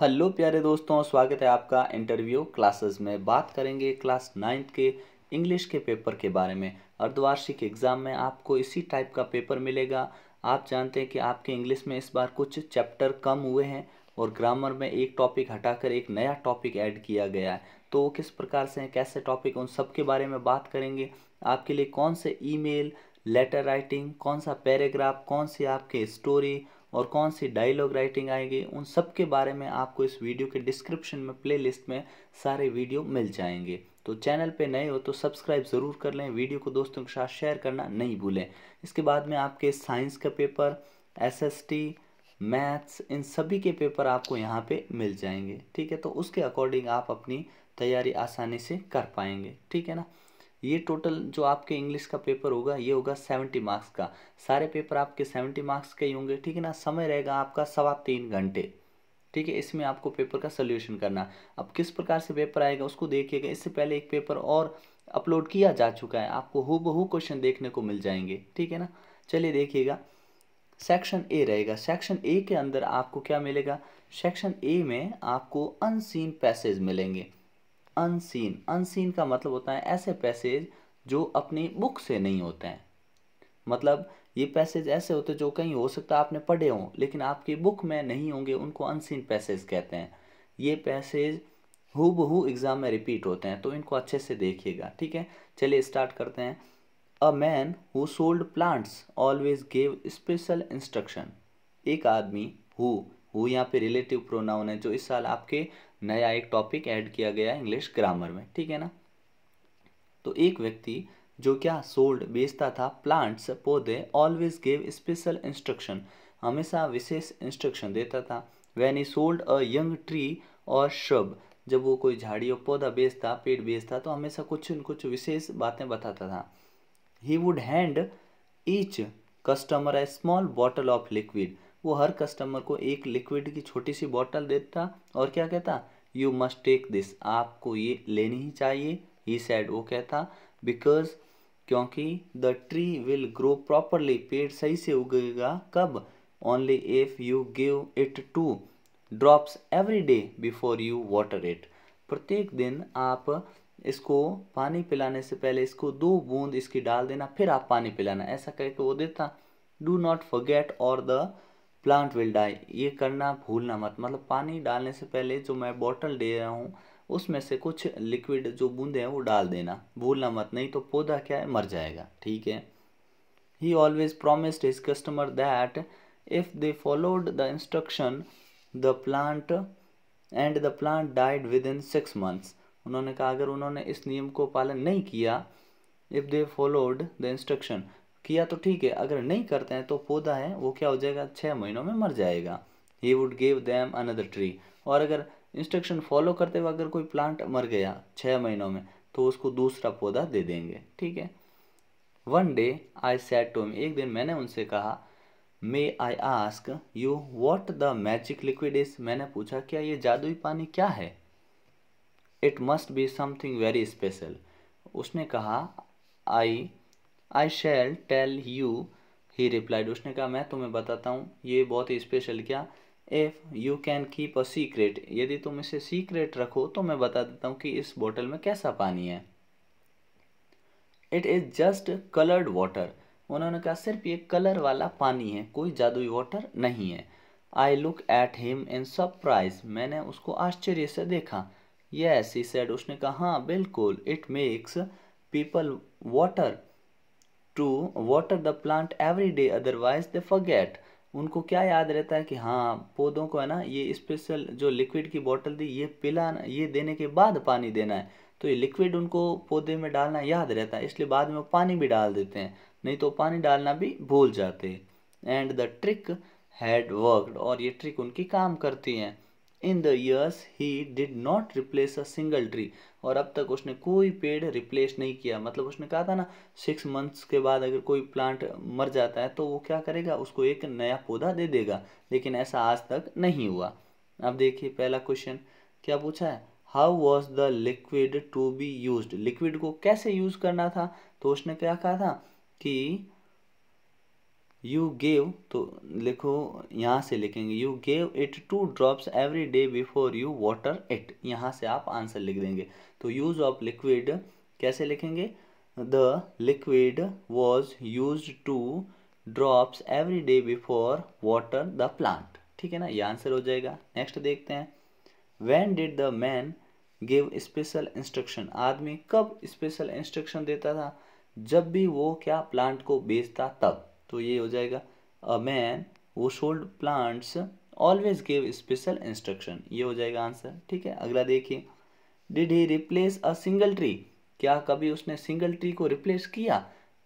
hello प्यारे दोस्तों स्वागत है आपका इंटरव्यू क्लासेस में बात करेंगे क्लास नाइन्थ के इंग्लिश के पेपर के बारे में अर्धवार्षिक एग्ज़ाम में आपको इसी टाइप का पेपर मिलेगा आप जानते हैं कि आपके इंग्लिश में इस बार कुछ चैप्टर कम हुए हैं और ग्रामर में एक टॉपिक हटाकर एक नया टॉपिक ऐड किया गया है तो वो किस प्रकार से हैं कैसे टॉपिक उन सब के बारे में बात करेंगे आपके लिए कौन से ईमेल लेटर राइटिंग कौन सा पैराग्राफ कौन सी आपके स्टोरी और कौन सी डायलॉग राइटिंग आएगी उन सब के बारे में आपको इस वीडियो के डिस्क्रिप्शन में प्लेलिस्ट में सारे वीडियो मिल जाएंगे तो चैनल पे नए हो तो सब्सक्राइब ज़रूर कर लें वीडियो को दोस्तों के साथ शेयर करना नहीं भूलें इसके बाद में आपके साइंस का पेपर एसएसटी मैथ्स इन सभी के पेपर आपको यहाँ पे मिल जाएंगे ठीक है तो उसके अकॉर्डिंग आप अपनी तैयारी आसानी से कर पाएंगे ठीक है ना ये टोटल जो आपके इंग्लिश का पेपर होगा ये होगा सेवेंटी मार्क्स का सारे पेपर आपके सेवेंटी मार्क्स के ही होंगे ठीक है ना समय रहेगा आपका सवा तीन घंटे ठीक है इसमें आपको पेपर का सोल्यूशन करना अब किस प्रकार से पेपर आएगा उसको देखिएगा इससे पहले एक पेपर और अपलोड किया जा चुका है आपको हु बहू क्वेश्चन देखने को मिल जाएंगे ठीक है ना चलिए देखिएगा सेक्शन ए रहेगा सेक्शन ए के अंदर आपको क्या मिलेगा सेक्शन ए में आपको अनसीन पैसेज मिलेंगे अनसीन अनसीन का मतलब होता है ऐसे पैसेज जो अपनी बुक से नहीं होते हैं मतलब ये पैसेज ऐसे होते जो कहीं हो सकता है आपने पढ़े हों लेकिन आपकी बुक में नहीं होंगे उनको अनसीन पैसेज कहते हैं ये पैसेज हु बहू एग्ज़ाम में रिपीट होते हैं तो इनको अच्छे से देखिएगा ठीक है चलिए स्टार्ट करते हैं a man who sold plants always gave special instruction एक आदमी हु वो यहाँ पे रिलेटिव प्रोनाउन है जो इस साल आपके नया एक टॉपिक ऐड किया गया है इंग्लिश ग्रामर में ठीक है ना तो एक व्यक्ति जो क्या सोल्ड बेचता था प्लांट्स पौधे ऑलवेज गेव स्पेशल इंस्ट्रक्शन हमेशा विशेष इंस्ट्रक्शन देता था when he sold a young tree or shrub जब वो कोई झाड़ी और पौधा बेचता पेड़ बेचता तो हमेशा कुछ न कुछ विशेष बातें बताता था he would hand each customer a small bottle of liquid वो हर कस्टमर को एक लिक्विड की छोटी सी बॉटल देता और क्या कहता यू मस्ट टेक दिस आपको ये लेनी ही चाहिए ही सैड वो कहता बिकॉज क्योंकि the tree will grow properly पेड़ सही से उगेगा कब only if you give it two drops every day before you water it प्रत्येक दिन आप इसको पानी पिलाने से पहले इसको दो बूंद इसकी डाल देना फिर आप पानी पिलाना ऐसा करके वो देता do not forget or the plant will die ये करना भूलना मत मतलब पानी डालने से पहले जो मैं बॉटल दे रहा हूँ उसमें से कुछ लिक्विड जो बूंदे हैं वो डाल देना भूलना मत नहीं तो पौधा क्या है मर जाएगा ठीक है he always promised his customer that if they followed the instruction the plant and the plant died within six months उन्होंने कहा अगर उन्होंने इस नियम को पालन नहीं किया if they followed the instruction किया तो ठीक है अगर नहीं करते हैं तो पौधा है वो क्या हो जाएगा छः महीनों में मर जाएगा he would give them another tree और अगर इंस्ट्रक्शन फॉलो करते हुए अगर कोई प्लांट मर गया छः महीनों में तो उसको दूसरा पौधा दे देंगे ठीक है one day I said to एक दिन मैंने उनसे कहा may I ask you what the magic liquid is मैंने पूछा क्या ये जादुई पानी क्या है it must be something very special उसने कहा I I shall tell you he replied उसने कहा मैं तुम्हें बताता हूँ ये बहुत ही स्पेशल क्या if you can keep a secret यदि तुम इसे सीक्रेट रखो तो मैं बता देता हूँ कि इस बोतल में कैसा पानी है it is just coloured water उन्होंने कहा सिर्फ ये कलर वाला पानी है कोई जादुई वाटर नहीं है I look at him in surprise मैंने उसको आश्चर्य से देखा यस ही सेड उसने कहा हाँ बिल्कुल it makes people water to water the plant every day otherwise they forget उनको क्या याद रहता है कि हाँ पौधों को है ना ये स्पेशल जो लिक्विड की बोतल दी ये पिलाना ये देने के बाद पानी देना है तो ये लिक्विड उनको पौधे में डालना याद रहता है इसलिए बाद में वो पानी भी डाल देते हैं नहीं तो पानी डालना भी भूल जाते हैं and the trick had worked और ये ट्रिक उनकी काम करती हैं in the years he did not replace a single tree और अब तक उसने कोई पेड़ रिप्लेस नहीं किया मतलब उसने कहा था ना सिक्स मंथ्स के बाद अगर कोई प्लांट मर जाता है तो वो क्या करेगा उसको एक नया पौधा दे देगा लेकिन ऐसा आज तक नहीं हुआ अब देखिए पहला क्वेश्चन क्या पूछा है how was the liquid to be use liquid को कैसे यूज़ करना था तो उसने क्या कहा था कि यू गेव तो लिखो यहाँ से लिखेंगे you gave it two drops every day before you water it यहाँ से आप आंसर लिख देंगे तो यूज़ ऑफ लिक्विड कैसे लिखेंगे the liquid was use two drops every day before water the plant ठीक है ना ये आंसर हो जाएगा नेक्स्ट देखते हैं when did the man give special instruction आदमी कब स्पेशल इंस्ट्रक्शन देता था जब भी वो क्या प्लांट को बेचता तब तो ये हो जाएगा अ मैन वो sold plants always gave special instruction ये हो जाएगा आंसर ठीक है अगला देखिए did he replace a single tree क्या कभी उसने सिंगल ट्री को रिप्लेस किया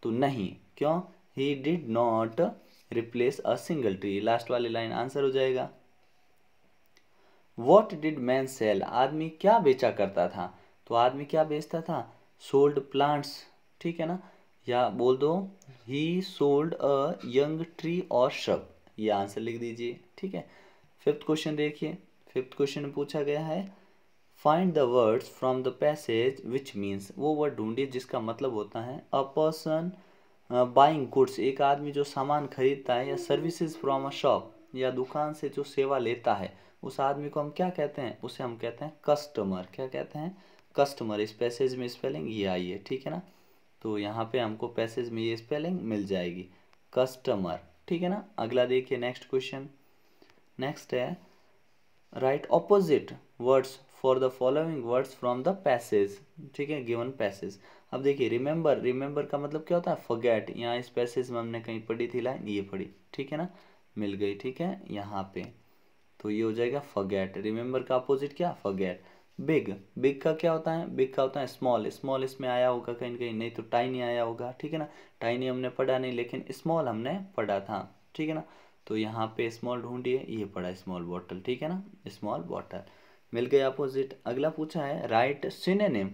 तो नहीं क्यों he did not replace a single tree last वाली लाइन आंसर हो जाएगा वॉट डिड मैन सेल आदमी क्या बेचा करता था तो आदमी क्या बेचता था सोल्ड प्लांट्स ठीक है ना या बोल दो he sold a young tree or shrub ये आंसर लिख दीजिए ठीक है फिफ्थ क्वेश्चन देखिए फिफ्थ क्वेश्चन पूछा गया है find the words from the passage which means वो वर्ड ढूंढिए जिसका मतलब होता है अ पर्सन बाइंग गुड्स एक आदमी जो सामान खरीदता है या सर्विसेज फ्रॉम अ शॉप या दुकान से जो सेवा लेता है उस आदमी को हम क्या कहते हैं उसे हम कहते हैं कस्टमर क्या कहते हैं कस्टमर इस पैसेज में स्पेलिंग ये आई है ठीक है ना तो यहाँ पे हमको पैसेज में ये स्पेलिंग मिल जाएगी कस्टमर ठीक है ना अगला देखिए नेक्स्ट क्वेश्चन नेक्स्ट है write opposite words for the following words from the passage ठीक है गिवन पैसेज अब देखिए रिमेंबर रिमेंबर का मतलब क्या होता है फॉरगेट यहाँ इस पैसेज में हमने कहीं पढ़ी थी लाइन ये पढ़ी ठीक है ना मिल गई ठीक है यहाँ पे तो ये हो जाएगा फॉरगेट रिमेंबर का अपोजिट क्या फॉरगेट बिग बिग का क्या होता है बिग का होता है स्मॉल स्मॉल इसमें आया होगा कहीं कहीं नहीं तो टाइनी आया होगा ठीक है ना टाइनी हमने पढ़ा नहीं लेकिन स्मॉल हमने पढ़ा था ठीक है ना तो यहाँ पे स्मॉल ढूंढिए ये पड़ा स्मॉल बॉटल ठीक है ना स्मॉल बॉटल मिल गया अपोजिट अगला पूछा है राइट सिनेनेम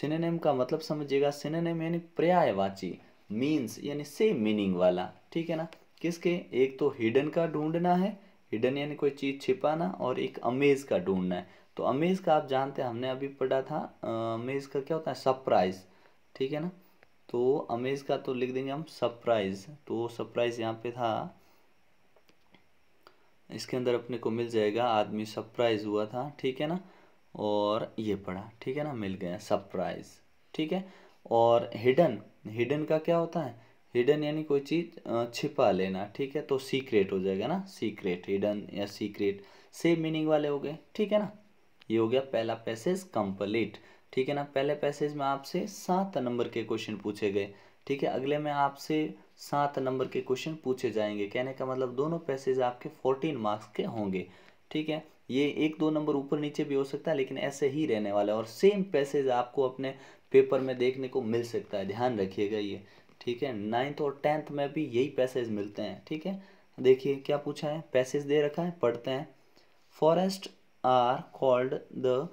सिनेनेम का मतलब समझिएगा सिनेनेम यानी पर्यायवाची मीन्स यानी सेम मीनिंग वाला ठीक है ना किसके एक तो हिडन का ढूंढना है हिडन यानी कोई चीज़ छिपाना और एक अमेज का ढूंढना है तो अमेज का आप जानते हैं हमने अभी पढ़ा था अमेज का क्या होता है सरप्राइज ठीक है ना तो अमेज का तो लिख देंगे हम सरप्राइज तो सरप्राइज यहाँ पे था इसके अंदर अपने को मिल जाएगा आदमी सरप्राइज हुआ था ठीक है ना और ये पढ़ा ठीक है ना मिल गया सरप्राइज ठीक है और हिडन हिडन का क्या होता है हिडन यानी कोई चीज़ छिपा लेना ठीक है तो सीक्रेट हो जाएगा ना सीक्रेट हिडन या सीक्रेट सेम मीनिंग वाले हो गए ठीक है ना ये हो गया पहला पैसेज कंप्लीट ठीक है ना पहले पैसेज में आपसे सात नंबर के क्वेश्चन पूछे गए ठीक है अगले में आपसे सात नंबर के क्वेश्चन पूछे जाएंगे कहने का मतलब दोनों पैसेज आपके फोर्टीन मार्क्स के होंगे ठीक है ये एक दो नंबर ऊपर नीचे भी हो सकता है लेकिन ऐसे ही रहने वाला है और सेम पैसेज आपको अपने पेपर में देखने को मिल सकता है ध्यान रखिएगा ये ठीक है नाइन्थ और टेंथ में भी यही पैसेज मिलते हैं ठीक है देखिए क्या पूछा है पैसेज दे रखा है पढ़ते हैं forest are called the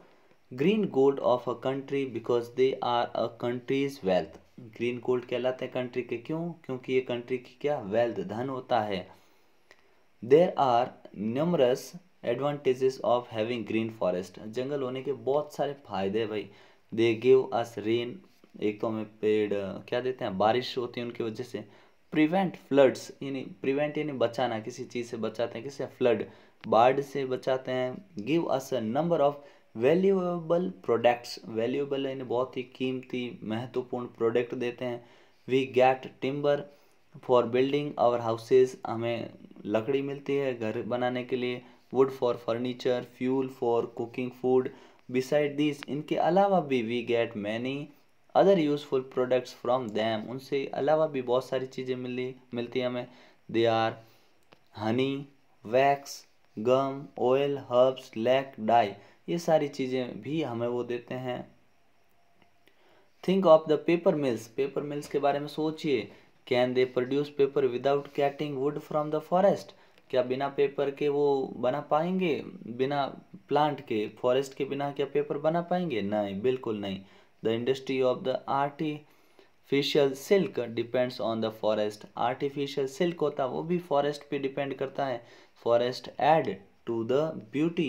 green gold of a country because they are a country's wealth green gold कहलाते हैं कंट्री के क्यों क्योंकि ये कंट्री की क्या वेल्थ धन होता है there are numerous advantages of having green forest जंगल होने के बहुत सारे फायदे हैं भाई दे गिव अस रेन एक तो हमें पेड़ क्या देते हैं बारिश होती है उनकी वजह से प्रिवेंट फ्लड्स यानी प्रिवेंट यानी बचाना किसी चीज़ से बचाते हैं किसी फ्लड बाढ़ से बचाते हैं give us a number of valuable products valuable यानी बहुत ही कीमती महत्वपूर्ण प्रोडक्ट देते हैं we get timber for building our houses हमें लकड़ी मिलती है घर बनाने के लिए wood for furniture fuel for cooking food beside this इनके अलावा भी we get many other useful products from them उनसे अलावा भी बहुत सारी चीज़ें मिली मिलती हैं हमें they are honey wax gum oil herbs lac dye ये सारी चीज़ें भी हमें वो देते हैं think of the paper mills paper mills के बारे में सोचिए can they produce paper without cutting wood from the forest क्या बिना पेपर के वो बना पाएंगे बिना प्लांट के फॉरेस्ट के बिना क्या पेपर बना पाएंगे नहीं बिल्कुल नहीं the industry of the artificial silk depends on the forest artificial silk होता वो भी फॉरेस्ट पे डिपेंड करता है forest add to the beauty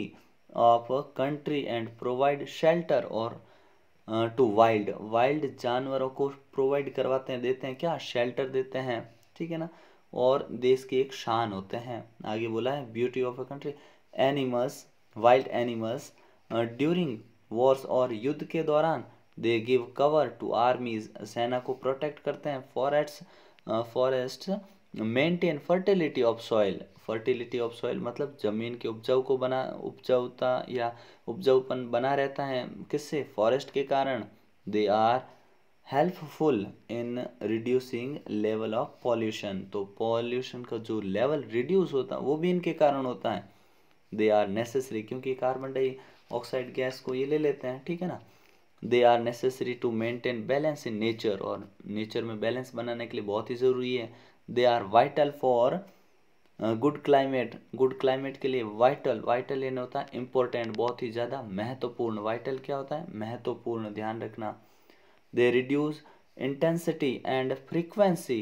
of country and provide shelter और टू वाइल्ड वाइल्ड जानवरों को प्रोवाइड करवाते हैं देते हैं क्या शेल्टर देते हैं ठीक है ना और देश की एक शान होते हैं आगे बोला है beauty of a country animals wild animals during wars और युद्ध के दौरान they give cover to armies सेना को प्रोटेक्ट करते हैं forest forest maintain fertility of soil fertility of soil मतलब ज़मीन के उपजाऊ को बना उपजाऊता या उपजाऊपन बना रहता है किससे फॉरेस्ट के कारण they are helpful in reducing level of pollution तो पॉल्यूशन का जो लेवल रिड्यूस होता है वो भी इनके कारण होता है दे आर नेसेसरी क्योंकि कार्बन डाई ऑक्साइड गैस को ये ले लेते हैं ठीक है ना they are necessary to maintain balance in nature और नेचर में बैलेंस बनाने के लिए बहुत ही ज़रूरी है they are vital for good climate good climate के लिए वाइटल वाइटल लेना होता है इम्पोर्टेंट बहुत ही ज़्यादा महत्वपूर्ण वाइटल क्या होता है महत्वपूर्ण ध्यान रखना they reduce intensity and frequency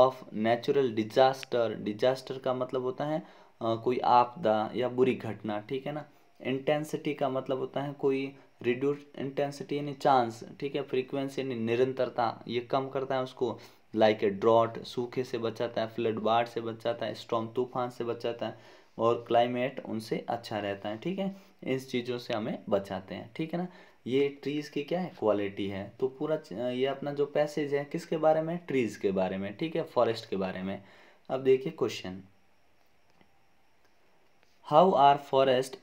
of natural disaster disaster का मतलब होता है आ, uh, कोई आपदा या बुरी घटना ठीक है ना इंटेंसिटी का मतलब होता है कोई रिड्यूस इंटेंसिटी यानी चांस ठीक है फ्रीक्वेंसी यानी निरंतरता ये कम करता है उसको लाइक ए ड्रॉट सूखे से बचाता है फ्लड बाढ़ से बचाता है स्ट्रॉन्ग तूफान से बचाता है और क्लाइमेट उनसे अच्छा रहता है ठीक है इन चीज़ों से हमें बचाते हैं ठीक है ना ये ट्रीज़ की क्या है क्वालिटी है तो पूरा ये अपना जो पैसेज है किसके बारे में ट्रीज़ के बारे में ठीक है फॉरेस्ट के बारे में अब देखिए question how are forest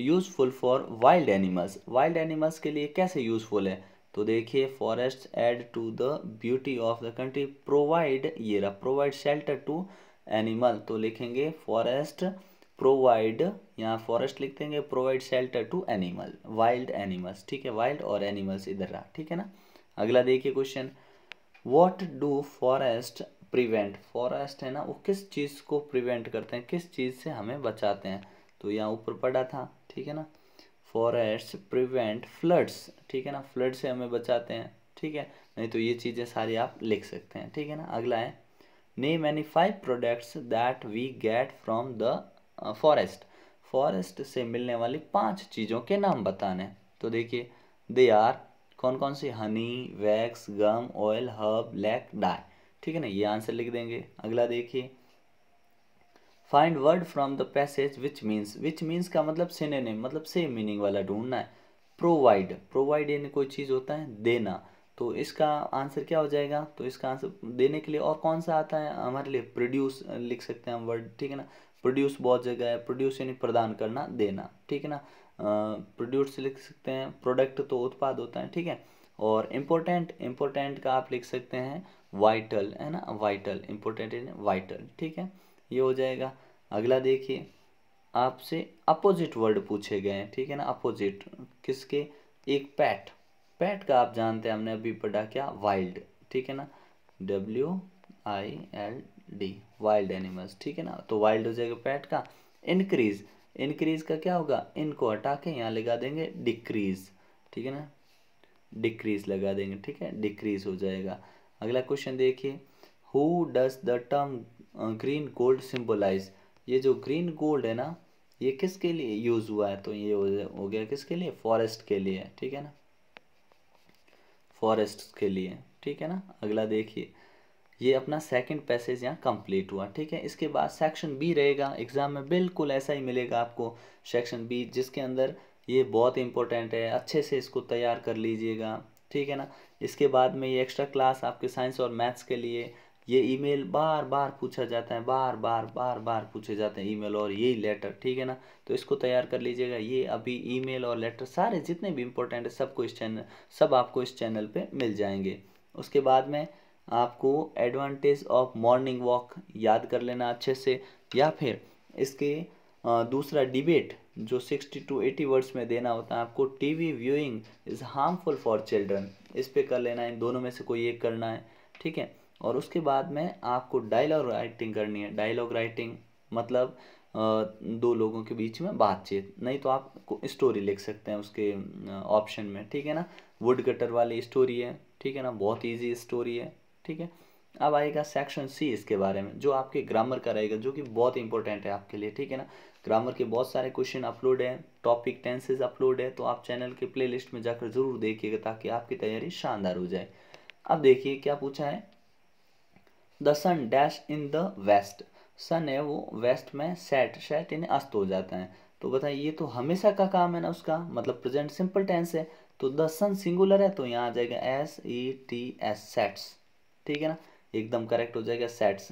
useful for wild animals wild animals के लिए कैसे यूज़फुल है तो देखिए forest add to the beauty of the country provide ये रहा प्रोवाइड शेल्टर टू एनिमल तो लिखेंगे फॉरेस्ट प्रोवाइड यहाँ फॉरेस्ट लिख देंगे provide shelter to animal wild animals ठीक है वाइल्ड और एनिमल्स इधर रहा ठीक है ना अगला देखिए question what do forest prevent forest है ना वो किस चीज़ को प्रिवेंट करते हैं किस चीज़ से हमें बचाते हैं तो यहाँ ऊपर पढ़ा था ठीक है ना फॉरेस्ट प्रिवेंट फ्लड्स ठीक है ना फ्लड से हमें बचाते हैं ठीक है नहीं तो ये चीज़ें सारी आप लिख सकते हैं ठीक है ना अगला है name any five products that we get from the forest forest से मिलने वाली पांच चीज़ों के नाम बताने तो देखिए दे आर कौन कौन सी honey wax gum oil herb lac dye ठीक है ना ये आंसर लिख देंगे अगला देखिए find word from the passage which means which means का मतलब सिनेम मतलब सेम मीनिंग वाला ढूंढना है प्रोवाइड प्रोवाइड यानी कोई चीज़ होता है देना तो इसका आंसर क्या हो जाएगा तो इसका आंसर देने के लिए और कौन सा आता है हमारे लिए प्रोड्यूस लिख सकते हैं हम वर्ड ठीक है ना प्रोड्यूस बहुत जगह है प्रोड्यूस यानी प्रदान करना देना ठीक है ना प्रोड्यूस लिख सकते हैं प्रोडक्ट तो उत्पाद होता है ठीक है और इम्पोर्टेंट इम्पोर्टेंट का आप लिख सकते हैं वाइटल है ना वाइटल इम्पोर्टेंट वाइटल ठीक है ये हो जाएगा अगला देखिए आपसे अपोजिट वर्ड पूछे गए हैं ठीक है ना अपोजिट किसके एक पैट पैट का आप जानते हैं हमने अभी पढ़ा क्या वाइल्ड ठीक है ना W I L D wild animals ठीक है ना तो वाइल्ड हो जाएगा पैट का इनक्रीज इनक्रीज का क्या होगा इनको हटा के यहाँ लगा देंगे डिक्रीज ठीक है ना डिक्रीज लगा देंगे ठीक है डिक्रीज हो जाएगा अगला क्वेश्चन देखिए who does the term green gold symbolise ये जो ग्रीन गोल्ड है ना ये किसके लिए यूज़ हुआ है तो ये हो गया किसके लिए फॉरेस्ट के लिए ठीक है ना फॉरेस्ट के लिए ठीक है ना अगला देखिए ये अपना सेकंड पैसेज यहाँ कंप्लीट हुआ ठीक है इसके बाद सेक्शन बी रहेगा एग्ज़ाम में बिल्कुल ऐसा ही मिलेगा आपको सेक्शन बी जिसके अंदर ये बहुत इंपॉर्टेंट है अच्छे से इसको तैयार कर लीजिएगा ठीक है ना इसके बाद में ये एक्स्ट्रा क्लास आपके साइंस और मैथ्स के लिए ये ईमेल बार बार पूछा जाता है बार बार बार बार पूछे जाते हैं ईमेल और यही लेटर ठीक है ना तो इसको तैयार कर लीजिएगा ये अभी ईमेल और लेटर सारे जितने भी इम्पोर्टेंट है सबको इस चैनल सब आपको इस चैनल पे मिल जाएंगे उसके बाद में आपको एडवांटेज ऑफ मॉर्निंग वॉक याद कर लेना अच्छे से या फिर इसके दूसरा डिबेट जो सिक्सटी टू एटी वर्ड्स में देना होता है आपको TV viewing is harmful for children इस पर कर लेना है इन दोनों में से कोई एक करना है ठीक है और उसके बाद में आपको डायलॉग राइटिंग करनी है डायलॉग राइटिंग मतलब दो लोगों के बीच में बातचीत नहीं तो आप स्टोरी लिख सकते हैं उसके ऑप्शन में ठीक है ना वुड कटर वाली स्टोरी है ठीक है ना बहुत ईजी स्टोरी है ठीक है अब आएगा सेक्शन सी इसके बारे में जो आपके ग्रामर का रहेगा जो कि बहुत इंपॉर्टेंट है आपके लिए ठीक है ना ग्रामर के बहुत सारे क्वेश्चन अपलोड हैं टॉपिक टेंसेज अपलोड है तो आप चैनल के प्ले में जाकर ज़रूर देखिएगा ताकि आपकी तैयारी शानदार हो जाए अब देखिए क्या पूछा है the sun dash in the west sun है वो वेस्ट में सेट सेट यानी अस्त हो जाता है तो बताइए ये तो हमेशा का काम है ना उसका मतलब प्रेजेंट सिंपल टेंस है तो द सन सिंगुलर है तो यहाँ आ जाएगा S E T S sets ठीक है ना एकदम करेक्ट हो जाएगा सेट्स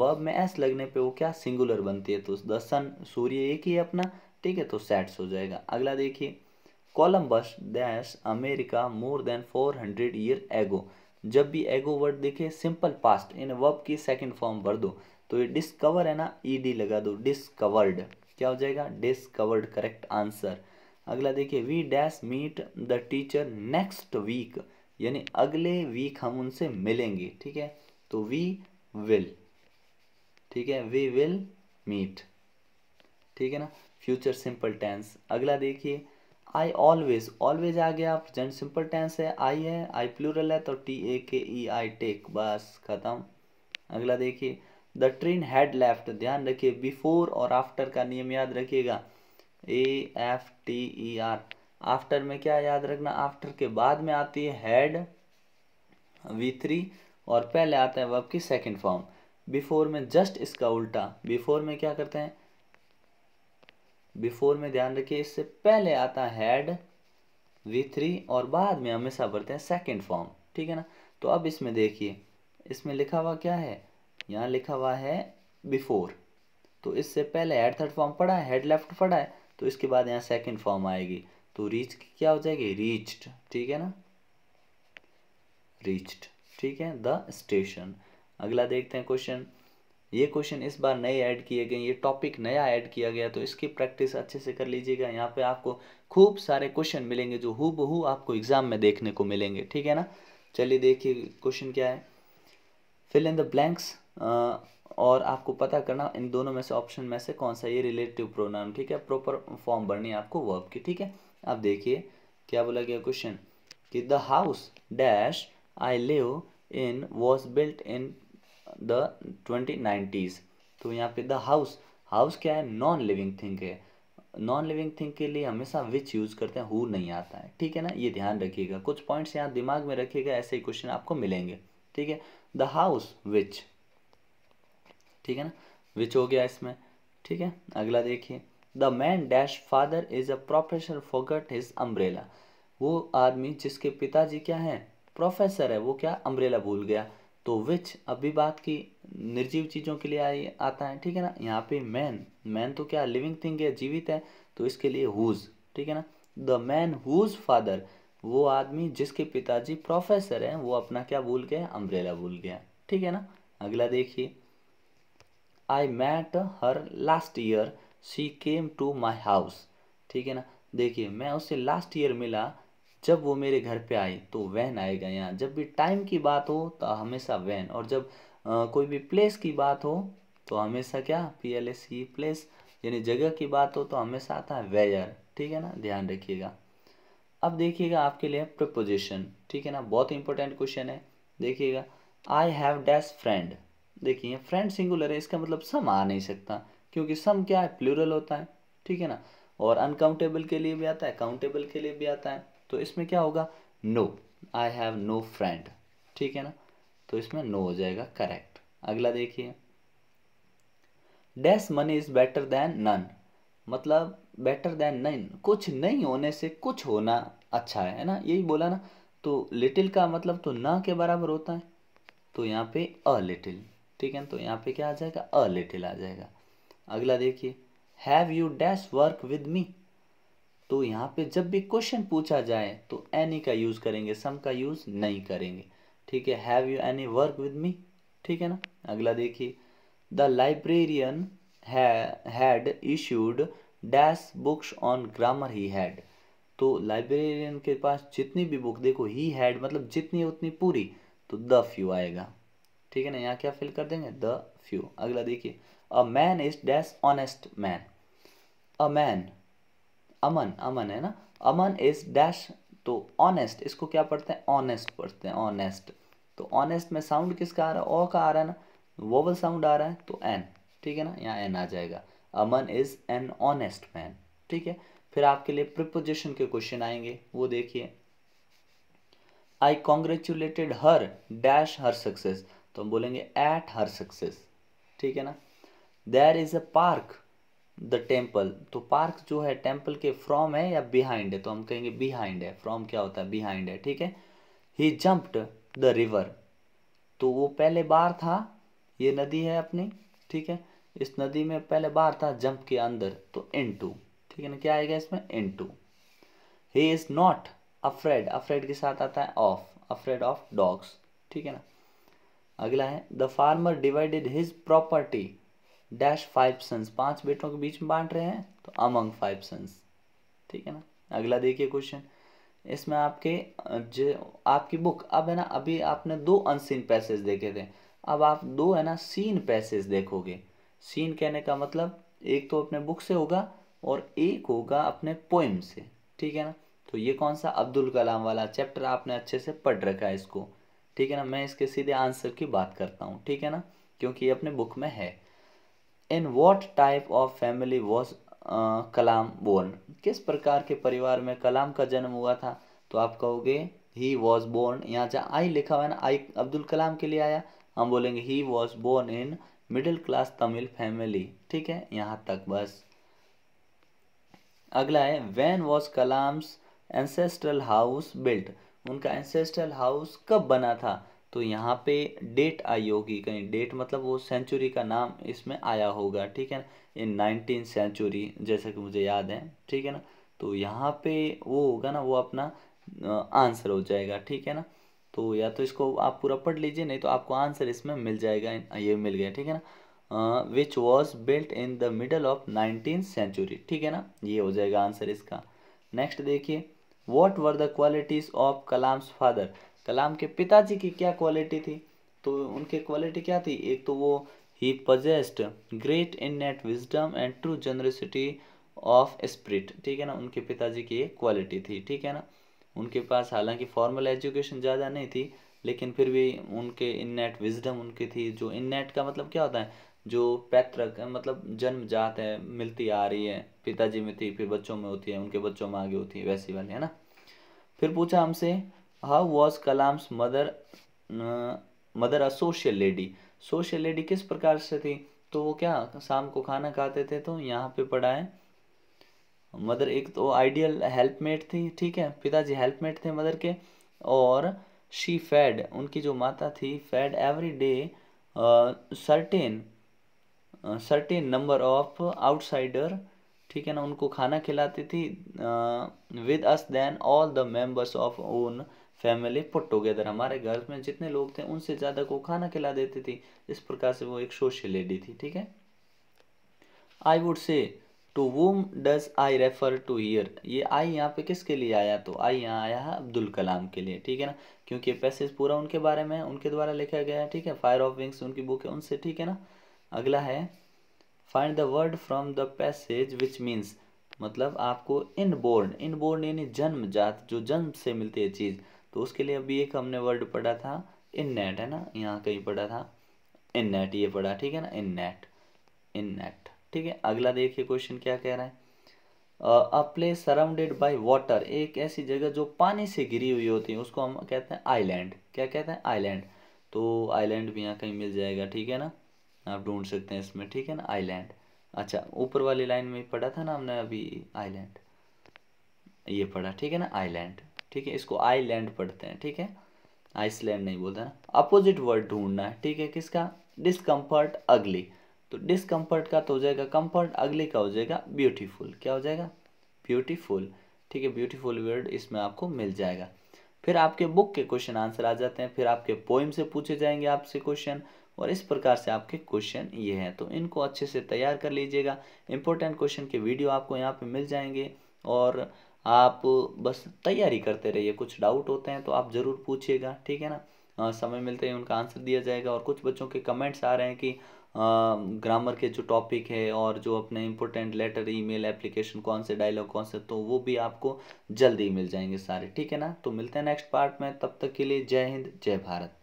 वर्ब में एस लगने पे वो क्या सिंगुलर बनती है तो द सन सूर्य एक ही है अपना ठीक है तो सेट्स हो जाएगा अगला देखिए Columbus dash America more than four hundred year ago जब भी एगो वर्ड देखे सिंपल पास्ट इन वर्ब की सेकंड फॉर्म भर दो तो ये डिस्कवर है ना ईडी लगा दो डिस्कवर्ड क्या हो जाएगा डिस्कवर्ड करेक्ट आंसर अगला देखिए we dash meet the teacher next week यानी अगले वीक हम उनसे मिलेंगे ठीक है तो वी विल ठीक है वी विल मीट ठीक है ना फ्यूचर सिंपल टेंस अगला देखिए आई ऑलवेज ऑलवेज आ गया आप सिंपल टेंस है आई है आई प्लूरल है तो टी ए के ई आई टेक बस खत्म अगला देखिए द ट्रेन हैड लेफ्ट ध्यान रखिए बिफोर और आफ्टर का नियम याद रखिएगा A F T E R after में क्या याद रखना आफ्टर के बाद में आती है हेड वी थ्री और पहले आता है वर्ब की सेकेंड फॉर्म बिफोर में जस्ट इसका उल्टा बिफोर में क्या करते हैं बिफोर में ध्यान रखिए इससे पहले आता हैड वी थ्री और बाद में हमेशा भरते हैं सेकेंड फॉर्म ठीक है ना तो अब इसमें देखिए इसमें लिखा हुआ क्या है यहाँ लिखा हुआ है बिफोर तो इससे पहले हेड थर्ड फॉर्म पड़ा है हेड लेफ्ट पड़ा है तो इसके बाद यहाँ सेकेंड फॉर्म आएगी तो रीच की क्या हो जाएगी रीच्ड ठीक है ना रीच्ड ठीक है द स्टेशन अगला देखते हैं क्वेश्चन ये क्वेश्चन इस बार नए ऐड किए गए ये टॉपिक नया ऐड किया गया तो इसकी प्रैक्टिस अच्छे से कर लीजिएगा यहाँ पे आपको खूब सारे क्वेश्चन मिलेंगे जो हु बहू आपको एग्जाम में देखने को मिलेंगे ठीक है ना चलिए देखिए क्वेश्चन क्या है फिल इन द ब्लैंक्स और आपको पता करना इन दोनों में से ऑप्शन में से कौन सा ये रिलेटिव प्रोनाउन ठीक है प्रॉपर फॉर्म भरनी है आपको वर्ब की ठीक है अब देखिए क्या बोला गया क्वेश्चन कि the house dash I live in was built in the twenty nineties तो यहाँ पे द हाउस हाउस क्या है नॉन लिविंग थिंग है नॉन लिविंग थिंग के लिए हमेशा विच यूज़ करते हैं हु नहीं आता है ठीक है ना ये ध्यान रखिएगा कुछ पॉइंट्स यहाँ दिमाग में रखिएगा ऐसे ही क्वेश्चन आपको मिलेंगे ठीक है द हाउस विच ठीक है ना विच हो गया इसमें ठीक है अगला देखिए the man dash father is a professor forgot his umbrella वो आदमी जिसके पिताजी क्या है प्रोफेसर है वो क्या अम्ब्रेला भूल गया तो विच अभी बात की निर्जीव चीज़ों के लिए आई आता है ठीक है ना यहाँ पे मैन मैन तो क्या लिविंग थिंग है जीवित है तो इसके लिए हुज ठीक है ना द मैन हुज फादर वो आदमी जिसके पिताजी प्रोफेसर हैं वो अपना क्या भूल गया अम्ब्रेला भूल गया ठीक है ना अगला देखिए I met her last year she came to my house ठीक है ना देखिए मैं उससे लास्ट ईयर मिला जब वो मेरे घर पे आई तो वैन आएगा यहाँ जब भी टाइम की बात हो तो हमेशा वैन और जब आ, कोई भी प्लेस की बात हो तो हमेशा क्या P L S E place यानी जगह की बात हो तो हमेशा आता है वेयर ठीक है ना ध्यान रखिएगा अब देखिएगा आपके लिए प्रपोजिशन ठीक है ना बहुत इंपॉर्टेंट क्वेश्चन है देखिएगा आई हैव डैश फ्रेंड देखिए फ्रेंड सिंगुलर है इसका मतलब सम आ नहीं सकता क्योंकि सम क्या है प्लूरल होता है ठीक है ना और अनकाउंटेबल के लिए भी आता है काउंटेबल के लिए भी आता है तो इसमें क्या होगा no I have no friend ठीक है ना तो इसमें नो हो जाएगा करेक्ट अगला देखिए dash money is better than none मतलब बेटर देन नन कुछ नहीं होने से कुछ होना अच्छा है ना यही बोला ना तो लिटिल का मतलब तो ना के बराबर होता है तो यहाँ पे अ लिटिल ठीक है तो यहाँ पे क्या आ जाएगा अ लिटिल आ जाएगा अगला देखिए have you dash work with me तो यहाँ पे जब भी क्वेश्चन पूछा जाए तो एनी का यूज़ करेंगे सम का यूज़ नहीं करेंगे ठीक है have you any work with me ठीक है ना अगला देखिए the librarian had issued dash books on grammar he had तो लाइब्रेरियन के पास जितनी भी बुक देखो ही हैड मतलब जितनी उतनी पूरी तो द फ्यू आएगा ठीक है ना यहाँ क्या फिल कर देंगे द फ्यू अगला देखिए a man is dash honest man a man a man a man है ना अमन इज डैश तो ऑनेस्ट इसको क्या पढ़ते हैं ऑनेस्ट पढ़ते हैं ऑनेस्ट तो ऑनेस्ट में साउंड किसका आ रहा है ओ का आ रहा है ना वोवल साउंड आ रहा है तो एन ठीक है ना यहाँ एन आ जाएगा a man is an honest man ठीक है फिर आपके लिए प्रिपोजिशन के क्वेश्चन आएंगे वो देखिए I congratulated her dash her success तो हम बोलेंगे एट हर सक्सेस ठीक है ना there is a park the temple तो पार्क जो है टेम्पल के फ्रॉम है या बिहाइंड है तो हम कहेंगे बिहाइंड है फ्रॉम क्या होता है बिहाइंड है ठीक है ही जम्प्ड द रिवर तो वो पहले बार था ये नदी है अपनी ठीक है इस नदी में पहले बार था जंप के अंदर तो इन टू ठीक है ना क्या आएगा इसमें in to he is not afraid afraid के साथ आता है ऑफ अफ्रेड ऑफ डॉग्स ठीक है ना अगला है the farmer divided his property dash five sons पांच बेटों के बीच में बांट रहे हैं तो अमंग फाइव सन्स ठीक है ना अगला देखिए क्वेश्चन इसमें आपके जो आपकी बुक अब है ना अभी आपने दो अनसीन पैसेज देखे थे अब आप दो है ना सीन पैसेज देखोगे सीन कहने का मतलब एक तो अपने बुक से होगा और एक होगा अपने पोइम से ठीक है ना तो ये कौन सा अब्दुल कलाम वाला चैप्टर आपने अच्छे से पढ़ रखा है इसको ठीक है ना मैं इसके सीधे आंसर की बात करता हूँ ठीक है ना क्योंकि ये अपने बुक में है in what type of family was Kalam born किस प्रकार के परिवार में कलाम का जन्म हुआ था तो आप कहोगे ही वॉज बोर्न यहाँ जहाँ आई लिखा हुआ है ना आई अब्दुल कलाम के लिए आया हम बोलेंगे he was born in middle class Tamil family ठीक है यहाँ तक बस अगला है when was Kalam's ancestral house built उनका एंसेस्ट्रल हाउस कब बना था तो यहाँ पे डेट आई होगी कहीं डेट मतलब वो सेंचुरी का नाम इसमें आया होगा ठीक है ना इन नाइनटीन सेंचुरी जैसा कि मुझे याद है ठीक है ना तो यहाँ पे वो होगा ना वो अपना आंसर हो जाएगा ठीक है ना तो या तो इसको आप पूरा पढ़ लीजिए नहीं तो आपको आंसर इसमें मिल जाएगा ये मिल गया ठीक है ना which was built in the middle of nineteen century ठीक है ना ये हो जाएगा आंसर इसका नेक्स्ट देखिए what were the qualities of Kalam's father Kalam के पिताजी की क्या क्वालिटी थी तो उनकी क्वालिटी क्या थी एक तो वो he possessed great innate wisdom and true generosity of spirit ठीक है ना उनके पिताजी की क्वालिटी थी ठीक है ना उनके पास हालांकि फॉर्मल एजुकेशन ज़्यादा नहीं थी लेकिन फिर भी उनके इन नेट विजडम उनकी थी जो इन नेट का मतलब क्या होता है जो पैतृक मतलब जन्म जात है मिलती आ रही है पिताजी में थी फिर बच्चों में होती है उनके बच्चों में आगे होती है वैसी वाली है ना फिर पूछा हमसे how was Kalam's mother mother a social lady social lady किस प्रकार से थी तो वो क्या शाम को खाना खाते थे तो यहाँ पे पढ़ा है मदर एक तो आइडियल हेल्पमेट थी ठीक है पिताजी हेल्पमेट थे मदर के और शी फैड उनकी जो माता थी fed every day certain certain number of outsider ठीक है ना उनको खाना खिलाती थी with us than all the members of own family put together हमारे घर में जितने लोग थे उनसे ज़्यादा को खाना खिला देती थी इस प्रकार से वो एक सोशल लेडी थी ठीक है I would say to whom does I refer to here ये आई यहाँ पे किसके लिए आया तो आई यहाँ आया है अब्दुल कलाम के लिए ठीक है ना क्योंकि पैसेज पूरा उनके बारे में उनके द्वारा लिखा गया है ठीक है फायर ऑफ विंग्स उनकी बुक है उनसे ठीक है ना अगला है find the word from the passage which means मतलब आपको इनबोर्न इनबोर्न यानी जन्म जात जो जन्म से मिलती है चीज़ तो उसके लिए अभी एक हमने वर्ड पढ़ा था इन नेट है ना यहाँ कहीं पढ़ा था इन नेट ये पढ़ा ठीक है ना इन नेट इन नेट ठीक है अगला देखिए क्वेश्चन क्या कह रहा है a place surrounded by water एक ऐसी जगह जो पानी से घिरी हुई होती है उसको हम कहते हैं आइलैंड क्या कहते हैं आइलैंड तो आइलैंड भी यहाँ कहीं मिल जाएगा ठीक है ना आप ढूंढ सकते हैं इसमें ठीक है ना आइलैंड अच्छा ऊपर वाली लाइन में पढ़ा था ना हमने अभी आइलैंड ये पढ़ा ठीक है ना आइलैंड ठीक है इसको आईलैंड पढ़ते हैं ठीक है आइसलैंड नहीं बोलते ना अपोजिट वर्ड ढूंढना है ठीक है किसका डिसकम्फर्ट अगली तो डिसकम्फर्ट का तो हो जाएगा कम्फर्ट अगली का हो जाएगा ब्यूटीफुल क्या हो जाएगा ब्यूटीफुल ठीक है ब्यूटीफुल वर्ड इसमें आपको मिल जाएगा फिर आपके बुक के क्वेश्चन आंसर आ जाते हैं फिर आपके पोइम से पूछे जाएंगे आपसे क्वेश्चन और इस प्रकार से आपके क्वेश्चन ये हैं तो इनको अच्छे से तैयार कर लीजिएगा इंपॉर्टेंट क्वेश्चन के वीडियो आपको यहाँ पे मिल जाएंगे और आप बस तैयारी करते रहिए कुछ डाउट होते हैं तो आप ज़रूर पूछिएगा ठीक है ना आ, समय मिलते ही उनका आंसर दिया जाएगा और कुछ बच्चों के कमेंट्स आ रहे हैं कि ग्रामर के जो टॉपिक है और जो अपने इम्पोर्टेंट लेटर ईमेल एप्लीकेशन कौन से डायलॉग कौन से तो वो भी आपको जल्दी मिल जाएंगे सारे ठीक है ना तो मिलते हैं नेक्स्ट पार्ट में तब तक के लिए जय हिंद जय भारत